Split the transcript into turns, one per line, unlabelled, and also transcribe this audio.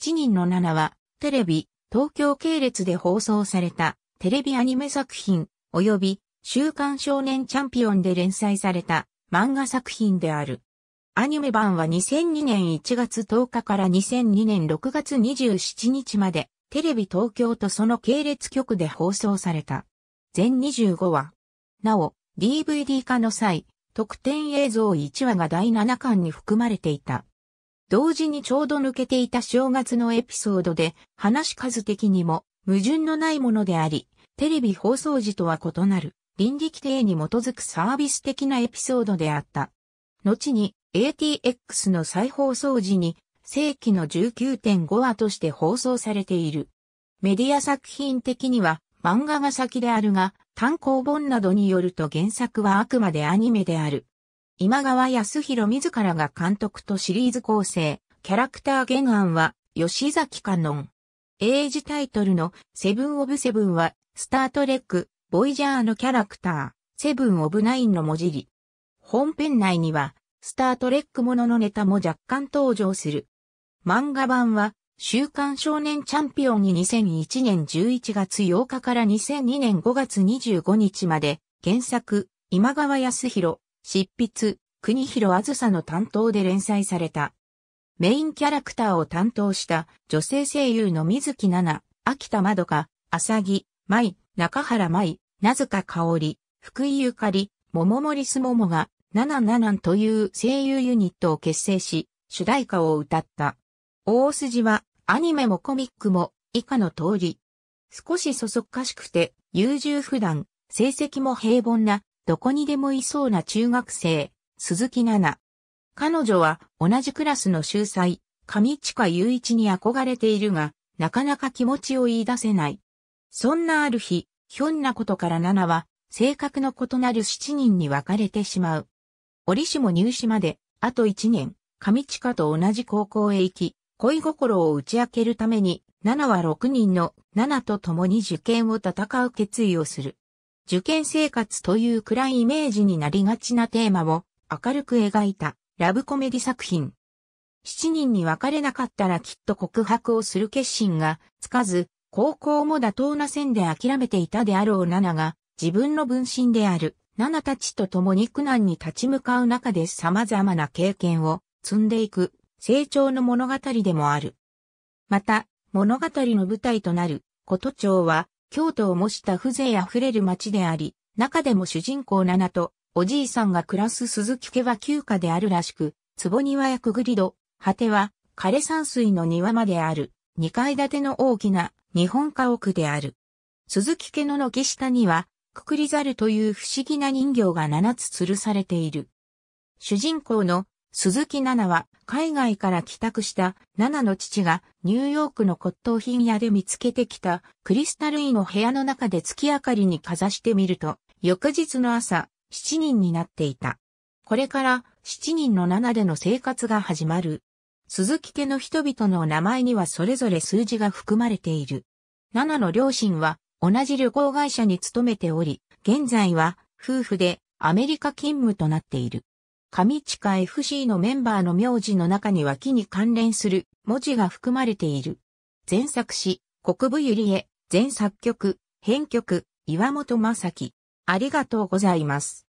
7人の7は、テレビ、東京系列で放送された、テレビアニメ作品、及び、週刊少年チャンピオンで連載された、漫画作品である。アニメ版は2002年1月10日から2002年6月27日まで、テレビ東京とその系列局で放送された。全25話。なお、DVD 化の際、特典映像1話が第7巻に含まれていた。同時にちょうど抜けていた正月のエピソードで、話数的にも矛盾のないものであり、テレビ放送時とは異なる倫理規定に基づくサービス的なエピソードであった。後に ATX の再放送時に正規の19.5話として放送されている。メディア作品的には漫画が先であるが、単行本などによると原作はあくまでアニメである。今川康弘自らが監督とシリーズ構成、キャラクター原案は吉崎観音。英字タイトルのセブンオブセブンは、スタートレック、ボイジャーのキャラクター、セブンオブナインの文字り。本編内には、スタートレックもののネタも若干登場する。漫画版は、週刊少年チャンピオンに2001年11月8日から2002年5月25日まで、原作、今川康弘、執筆、国広あずさの担当で連載された。メインキャラクターを担当した女性声優の水木奈々、秋田まどか、浅木、舞、中原舞、名塚香織、福井ゆかり、桃森すももが、ナナナナンという声優ユニットを結成し、主題歌を歌った。大筋は、アニメもコミックも、以下の通り。少しそそっかしくて、優柔不断、成績も平凡な、どこにでもいそうな中学生、鈴木奈々。彼女は同じクラスの秀才、上地下雄一に憧れているが、なかなか気持ちを言い出せない。そんなある日、ひょんなことから奈々は、性格の異なる7人に分かれてしまう。折しも入試まで、あと1年、上地下と同じ高校へ行き、恋心を打ち明けるために、奈々は6人の奈々と共に受験を戦う決意をする。受験生活という暗いイメージになりがちなテーマを明るく描いたラブコメディ作品。七人に別れなかったらきっと告白をする決心がつかず、高校も妥当な線で諦めていたであろうナが、自分の分身であるナたちと共に苦難に立ち向かう中で様々な経験を積んでいく成長の物語でもある。また、物語の舞台となる、と町は、京都を模した風情あふれる街であり、中でも主人公七と、おじいさんが暮らす鈴木家は旧家であるらしく、坪庭やくぐり戸、果ては、枯山水の庭まである、二階建ての大きな日本家屋である。鈴木家の軒下には、くくりざるという不思議な人形が7つ吊るされている。主人公の鈴木奈々は海外から帰宅した奈々の父がニューヨークの骨董品屋で見つけてきたクリスタルイの部屋の中で月明かりにかざしてみると翌日の朝7人になっていた。これから7人の奈々での生活が始まる。鈴木家の人々の名前にはそれぞれ数字が含まれている。奈々の両親は同じ旅行会社に勤めており、現在は夫婦でアメリカ勤務となっている。上地下 FC のメンバーの名字の中には木に関連する文字が含まれている。前作詞、国部ゆりえ、前作曲、編曲、岩本正樹。ありがとうございます。